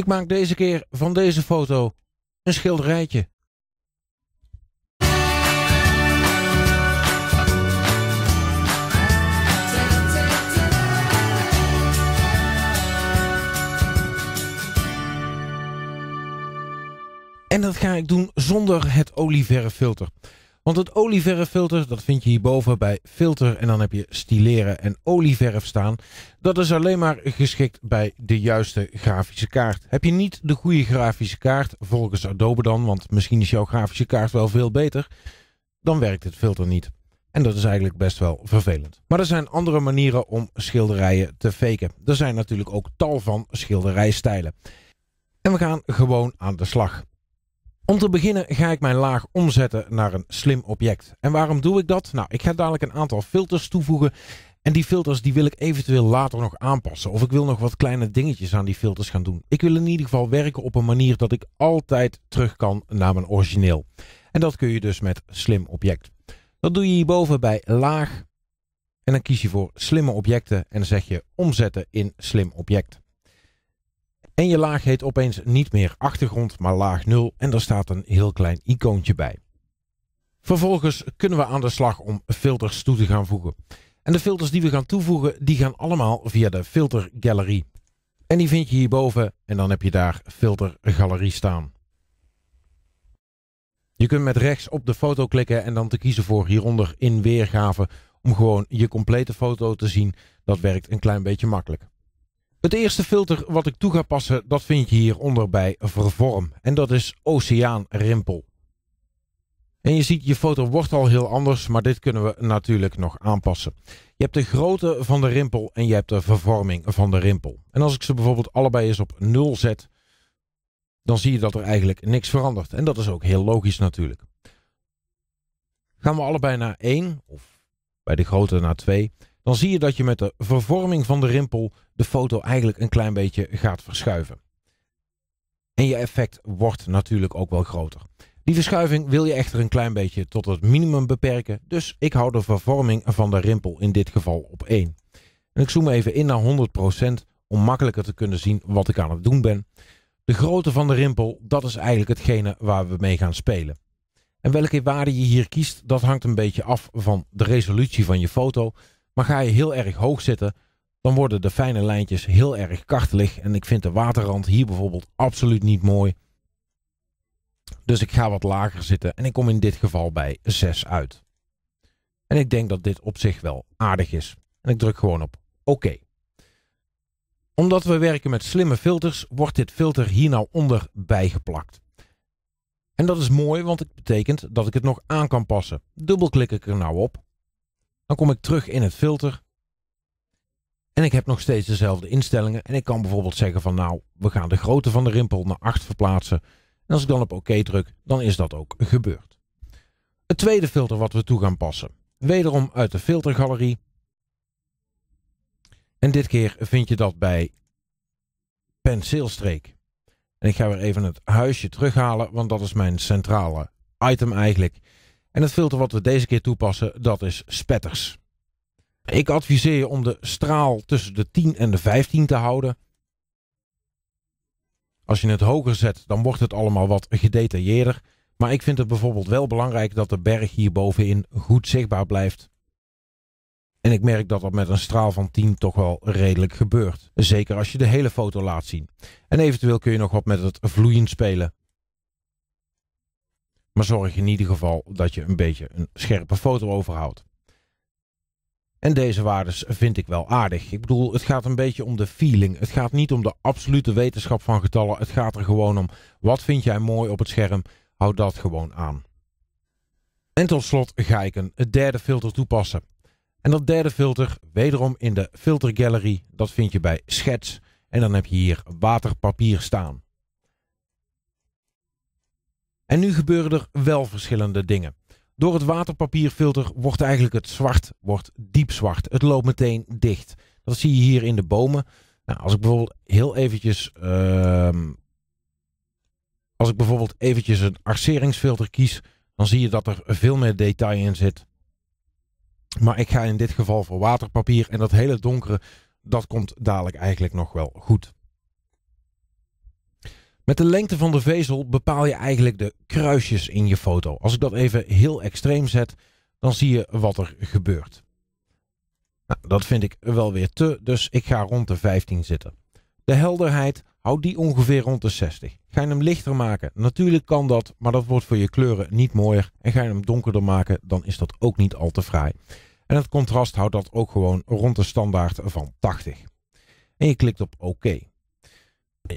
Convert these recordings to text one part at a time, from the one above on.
Ik maak deze keer van deze foto een schilderijtje. En dat ga ik doen zonder het olieverffilter. Want het olieverffilter, dat vind je hierboven bij filter en dan heb je stileren en olieverf staan. Dat is alleen maar geschikt bij de juiste grafische kaart. Heb je niet de goede grafische kaart, volgens Adobe dan, want misschien is jouw grafische kaart wel veel beter, dan werkt het filter niet. En dat is eigenlijk best wel vervelend. Maar er zijn andere manieren om schilderijen te faken. Er zijn natuurlijk ook tal van schilderijstijlen. En we gaan gewoon aan de slag. Om te beginnen ga ik mijn laag omzetten naar een slim object. En waarom doe ik dat? Nou, ik ga dadelijk een aantal filters toevoegen. En die filters die wil ik eventueel later nog aanpassen. Of ik wil nog wat kleine dingetjes aan die filters gaan doen. Ik wil in ieder geval werken op een manier dat ik altijd terug kan naar mijn origineel. En dat kun je dus met slim object. Dat doe je hierboven bij laag. En dan kies je voor slimme objecten en zeg je omzetten in slim object. En je laag heet opeens niet meer achtergrond, maar laag 0 en er staat een heel klein icoontje bij. Vervolgens kunnen we aan de slag om filters toe te gaan voegen. En de filters die we gaan toevoegen, die gaan allemaal via de filter gallery. En die vind je hierboven en dan heb je daar filter staan. Je kunt met rechts op de foto klikken en dan te kiezen voor hieronder in weergave om gewoon je complete foto te zien. Dat werkt een klein beetje makkelijk. Het eerste filter wat ik toe ga passen, dat vind je hieronder bij vervorm. En dat is oceaanrimpel. En je ziet, je foto wordt al heel anders, maar dit kunnen we natuurlijk nog aanpassen. Je hebt de grootte van de rimpel en je hebt de vervorming van de rimpel. En als ik ze bijvoorbeeld allebei eens op 0 zet, dan zie je dat er eigenlijk niks verandert. En dat is ook heel logisch natuurlijk. Gaan we allebei naar 1, of bij de grootte naar 2, dan zie je dat je met de vervorming van de rimpel de foto eigenlijk een klein beetje gaat verschuiven. En je effect wordt natuurlijk ook wel groter. Die verschuiving wil je echter een klein beetje tot het minimum beperken, dus ik hou de vervorming van de rimpel in dit geval op 1. En ik zoom even in naar 100% om makkelijker te kunnen zien wat ik aan het doen ben. De grootte van de rimpel, dat is eigenlijk hetgene waar we mee gaan spelen. En welke waarde je hier kiest, dat hangt een beetje af van de resolutie van je foto, maar ga je heel erg hoog zitten, dan worden de fijne lijntjes heel erg kartelig. En ik vind de waterrand hier bijvoorbeeld absoluut niet mooi. Dus ik ga wat lager zitten en ik kom in dit geval bij 6 uit. En ik denk dat dit op zich wel aardig is. En ik druk gewoon op oké. Omdat we werken met slimme filters, wordt dit filter hier nou onder bijgeplakt. En dat is mooi, want het betekent dat ik het nog aan kan passen. Dubbelklik ik er nou op dan kom ik terug in het filter. En ik heb nog steeds dezelfde instellingen. En ik kan bijvoorbeeld zeggen van nou, we gaan de grootte van de rimpel naar 8 verplaatsen. En als ik dan op oké OK druk, dan is dat ook gebeurd. Het tweede filter wat we toe gaan passen. Wederom uit de filtergalerie. En dit keer vind je dat bij penseelstreek. En ik ga weer even het huisje terughalen, want dat is mijn centrale item eigenlijk. En het filter wat we deze keer toepassen, dat is spetters. Ik adviseer je om de straal tussen de 10 en de 15 te houden. Als je het hoger zet, dan wordt het allemaal wat gedetailleerder. Maar ik vind het bijvoorbeeld wel belangrijk dat de berg hierbovenin goed zichtbaar blijft. En ik merk dat dat met een straal van 10 toch wel redelijk gebeurt. Zeker als je de hele foto laat zien. En eventueel kun je nog wat met het vloeiend spelen. Maar zorg in ieder geval dat je een beetje een scherpe foto overhoudt. En deze waardes vind ik wel aardig. Ik bedoel, het gaat een beetje om de feeling. Het gaat niet om de absolute wetenschap van getallen. Het gaat er gewoon om, wat vind jij mooi op het scherm? Hou dat gewoon aan. En tot slot ga ik een derde filter toepassen. En dat derde filter, wederom in de filtergallery. dat vind je bij Schets. En dan heb je hier waterpapier staan. En nu gebeuren er wel verschillende dingen. Door het waterpapierfilter wordt eigenlijk het zwart wordt diep zwart. Het loopt meteen dicht. Dat zie je hier in de bomen. Nou, als ik bijvoorbeeld heel eventjes... Ehm, als ik bijvoorbeeld eventjes een arceringsfilter kies... dan zie je dat er veel meer detail in zit. Maar ik ga in dit geval voor waterpapier. En dat hele donkere, dat komt dadelijk eigenlijk nog wel goed. Met de lengte van de vezel bepaal je eigenlijk de kruisjes in je foto. Als ik dat even heel extreem zet, dan zie je wat er gebeurt. Nou, dat vind ik wel weer te, dus ik ga rond de 15 zitten. De helderheid, houdt die ongeveer rond de 60. Ga je hem lichter maken? Natuurlijk kan dat, maar dat wordt voor je kleuren niet mooier. En ga je hem donkerder maken, dan is dat ook niet al te fraai. En het contrast houdt dat ook gewoon rond de standaard van 80. En je klikt op OK.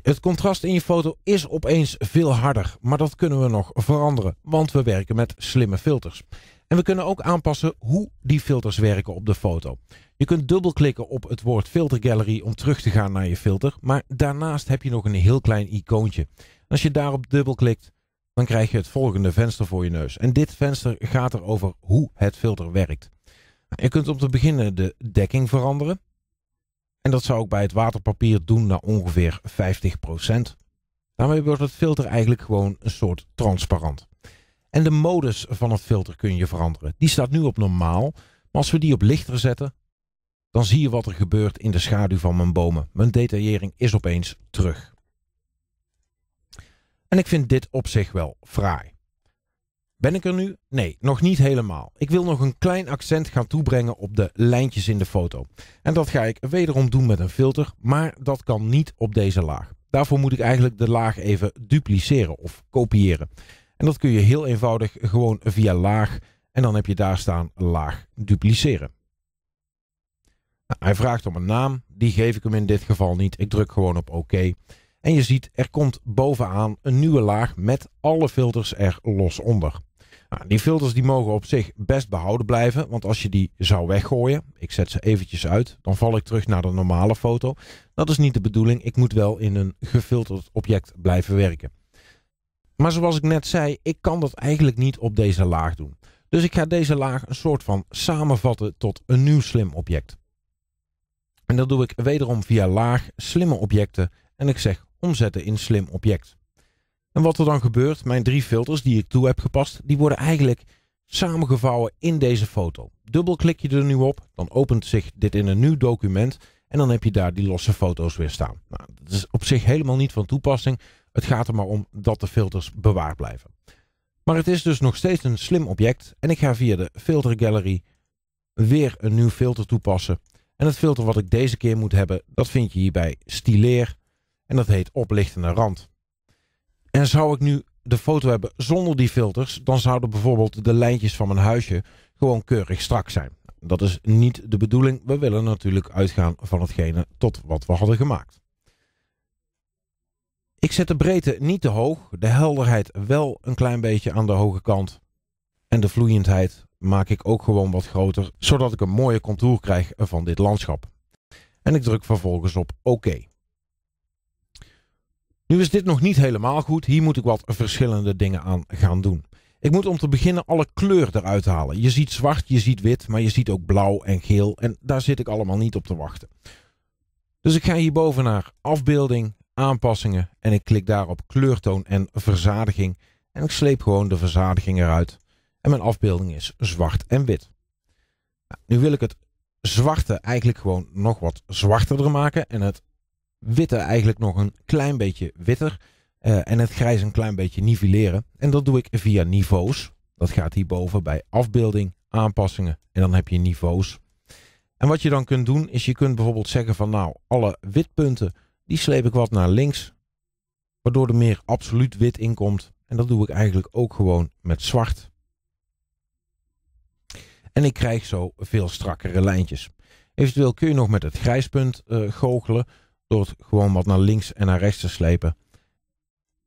Het contrast in je foto is opeens veel harder, maar dat kunnen we nog veranderen, want we werken met slimme filters. En we kunnen ook aanpassen hoe die filters werken op de foto. Je kunt dubbelklikken op het woord filter Gallery om terug te gaan naar je filter, maar daarnaast heb je nog een heel klein icoontje. Als je daarop dubbelklikt, dan krijg je het volgende venster voor je neus. En dit venster gaat erover hoe het filter werkt. Je kunt om te beginnen de dekking veranderen. En dat zou ook bij het waterpapier doen naar ongeveer 50%. Daarmee wordt het filter eigenlijk gewoon een soort transparant. En de modus van het filter kun je veranderen. Die staat nu op normaal, maar als we die op lichter zetten, dan zie je wat er gebeurt in de schaduw van mijn bomen. Mijn detaillering is opeens terug. En ik vind dit op zich wel fraai. Ben ik er nu? Nee, nog niet helemaal. Ik wil nog een klein accent gaan toebrengen op de lijntjes in de foto. En dat ga ik wederom doen met een filter, maar dat kan niet op deze laag. Daarvoor moet ik eigenlijk de laag even dupliceren of kopiëren. En dat kun je heel eenvoudig gewoon via laag en dan heb je daar staan laag dupliceren. Nou, hij vraagt om een naam, die geef ik hem in dit geval niet. Ik druk gewoon op oké. OK. En je ziet, er komt bovenaan een nieuwe laag met alle filters er los onder. Nou, die filters die mogen op zich best behouden blijven, want als je die zou weggooien, ik zet ze eventjes uit, dan val ik terug naar de normale foto. Dat is niet de bedoeling, ik moet wel in een gefilterd object blijven werken. Maar zoals ik net zei, ik kan dat eigenlijk niet op deze laag doen. Dus ik ga deze laag een soort van samenvatten tot een nieuw slim object. En dat doe ik wederom via laag, slimme objecten en ik zeg omzetten in slim object. En wat er dan gebeurt, mijn drie filters die ik toe heb gepast, die worden eigenlijk samengevouwen in deze foto. Dubbelklik je er nu op, dan opent zich dit in een nieuw document en dan heb je daar die losse foto's weer staan. Nou, dat is op zich helemaal niet van toepassing. Het gaat er maar om dat de filters bewaard blijven. Maar het is dus nog steeds een slim object en ik ga via de Filter Gallery weer een nieuw filter toepassen. En het filter wat ik deze keer moet hebben, dat vind je hier bij Stileer en dat heet oplichtende rand. En zou ik nu de foto hebben zonder die filters, dan zouden bijvoorbeeld de lijntjes van mijn huisje gewoon keurig strak zijn. Dat is niet de bedoeling. We willen natuurlijk uitgaan van hetgene tot wat we hadden gemaakt. Ik zet de breedte niet te hoog, de helderheid wel een klein beetje aan de hoge kant. En de vloeiendheid maak ik ook gewoon wat groter, zodat ik een mooie contour krijg van dit landschap. En ik druk vervolgens op OK. Nu is dit nog niet helemaal goed. Hier moet ik wat verschillende dingen aan gaan doen. Ik moet om te beginnen alle kleur eruit halen. Je ziet zwart, je ziet wit, maar je ziet ook blauw en geel. En daar zit ik allemaal niet op te wachten. Dus ik ga hierboven naar afbeelding, aanpassingen. En ik klik daar op kleurtoon en verzadiging. En ik sleep gewoon de verzadiging eruit. En mijn afbeelding is zwart en wit. Nou, nu wil ik het zwarte eigenlijk gewoon nog wat zwarterder maken. En het witte eigenlijk nog een klein beetje witter. Eh, en het grijs een klein beetje nivelleren. En dat doe ik via niveaus. Dat gaat hierboven bij afbeelding, aanpassingen en dan heb je niveaus. En wat je dan kunt doen is je kunt bijvoorbeeld zeggen van nou alle witpunten die sleep ik wat naar links. Waardoor er meer absoluut wit in komt. En dat doe ik eigenlijk ook gewoon met zwart. En ik krijg zo veel strakkere lijntjes. Eventueel kun je nog met het grijspunt uh, eh, goochelen door het gewoon wat naar links en naar rechts te slepen.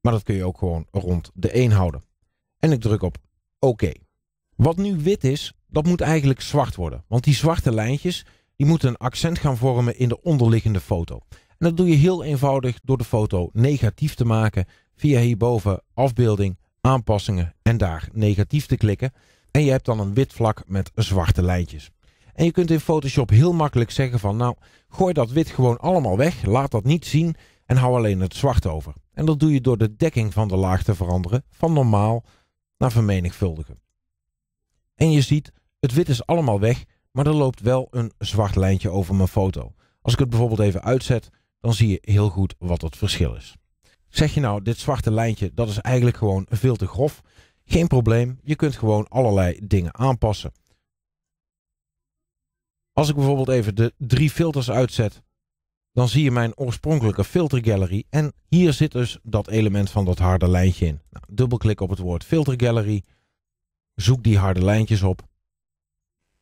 Maar dat kun je ook gewoon rond de 1 houden. En ik druk op oké. Wat nu wit is, dat moet eigenlijk zwart worden. Want die zwarte lijntjes die moeten een accent gaan vormen in de onderliggende foto. En dat doe je heel eenvoudig door de foto negatief te maken via hierboven afbeelding, aanpassingen en daar negatief te klikken. En je hebt dan een wit vlak met zwarte lijntjes. En je kunt in Photoshop heel makkelijk zeggen van nou, gooi dat wit gewoon allemaal weg, laat dat niet zien en hou alleen het zwart over. En dat doe je door de dekking van de laag te veranderen van normaal naar vermenigvuldigen. En je ziet, het wit is allemaal weg, maar er loopt wel een zwart lijntje over mijn foto. Als ik het bijvoorbeeld even uitzet, dan zie je heel goed wat het verschil is. Zeg je nou, dit zwarte lijntje, dat is eigenlijk gewoon veel te grof. Geen probleem, je kunt gewoon allerlei dingen aanpassen. Als ik bijvoorbeeld even de drie filters uitzet, dan zie je mijn oorspronkelijke filtergallery En hier zit dus dat element van dat harde lijntje in. Nou, dubbelklik op het woord filtergallery, Zoek die harde lijntjes op.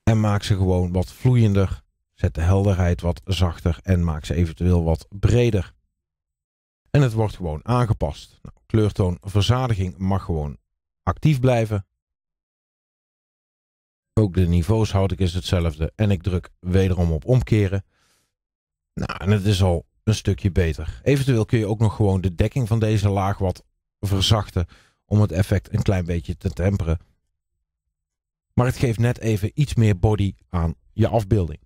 En maak ze gewoon wat vloeiender. Zet de helderheid wat zachter en maak ze eventueel wat breder. En het wordt gewoon aangepast. Nou, kleurtoon verzadiging mag gewoon actief blijven. Ook de niveaus houd ik is hetzelfde. En ik druk wederom op omkeren. Nou, en het is al een stukje beter. Eventueel kun je ook nog gewoon de dekking van deze laag wat verzachten. Om het effect een klein beetje te temperen. Maar het geeft net even iets meer body aan je afbeelding.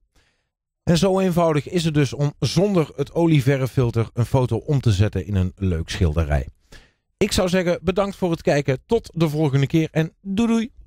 En zo eenvoudig is het dus om zonder het olieverffilter een foto om te zetten in een leuk schilderij. Ik zou zeggen bedankt voor het kijken. Tot de volgende keer en doei doei!